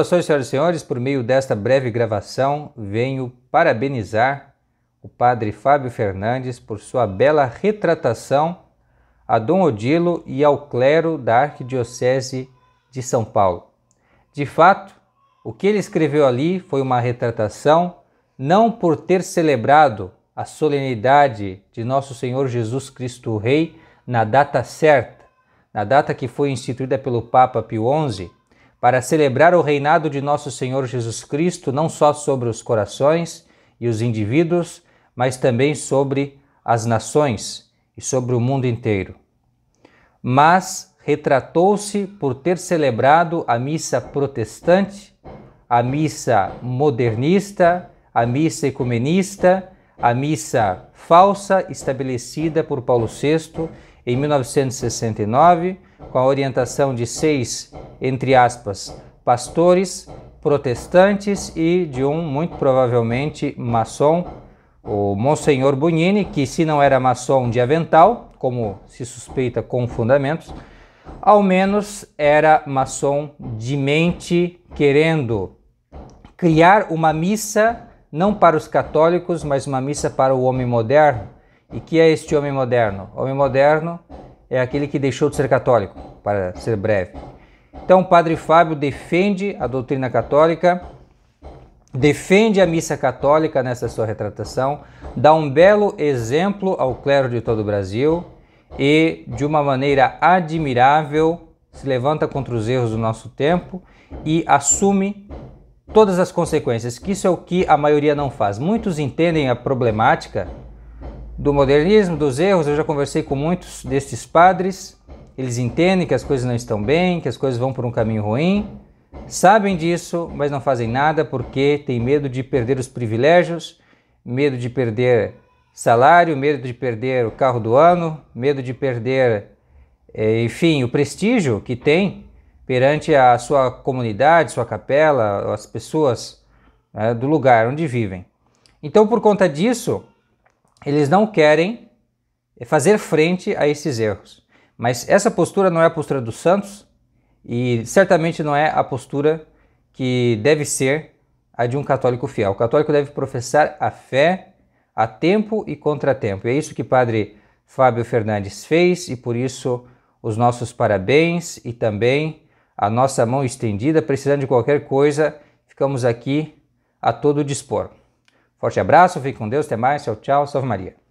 Saudações, senhoras e senhores, por meio desta breve gravação, venho parabenizar o padre Fábio Fernandes por sua bela retratação a Dom Odilo e ao clero da Arquidiocese de São Paulo. De fato, o que ele escreveu ali foi uma retratação, não por ter celebrado a solenidade de Nosso Senhor Jesus Cristo Rei na data certa, na data que foi instituída pelo Papa Pio XI para celebrar o reinado de nosso Senhor Jesus Cristo, não só sobre os corações e os indivíduos, mas também sobre as nações e sobre o mundo inteiro. Mas retratou-se por ter celebrado a missa protestante, a missa modernista, a missa ecumenista, a missa falsa estabelecida por Paulo VI em 1969, com a orientação de seis, entre aspas, pastores protestantes e de um, muito provavelmente, maçom, o Monsenhor Bonini, que, se não era maçom de avental, como se suspeita com fundamentos, ao menos era maçom de mente, querendo criar uma missa não para os católicos, mas uma missa para o homem moderno e que é este homem moderno? O homem moderno é aquele que deixou de ser católico, para ser breve. Então, Padre Fábio defende a doutrina católica, defende a missa católica nessa sua retratação, dá um belo exemplo ao clero de todo o Brasil e, de uma maneira admirável, se levanta contra os erros do nosso tempo e assume todas as consequências, que isso é o que a maioria não faz. Muitos entendem a problemática do modernismo, dos erros. Eu já conversei com muitos destes padres. Eles entendem que as coisas não estão bem, que as coisas vão por um caminho ruim, sabem disso, mas não fazem nada porque têm medo de perder os privilégios, medo de perder salário, medo de perder o carro do ano, medo de perder, é, enfim, o prestígio que tem perante a sua comunidade, sua capela, as pessoas né, do lugar onde vivem. Então, por conta disso, eles não querem eh, fazer frente a esses erros. Mas essa postura não é a postura dos santos e certamente não é a postura que deve ser a de um católico fiel. O católico deve professar a fé a tempo e contratempo. E é isso que Padre Fábio Fernandes fez e por isso os nossos parabéns e também a nossa mão estendida. Precisando de qualquer coisa, ficamos aqui a todo dispor. Forte abraço, fique com Deus, até mais, tchau, tchau, salve Maria.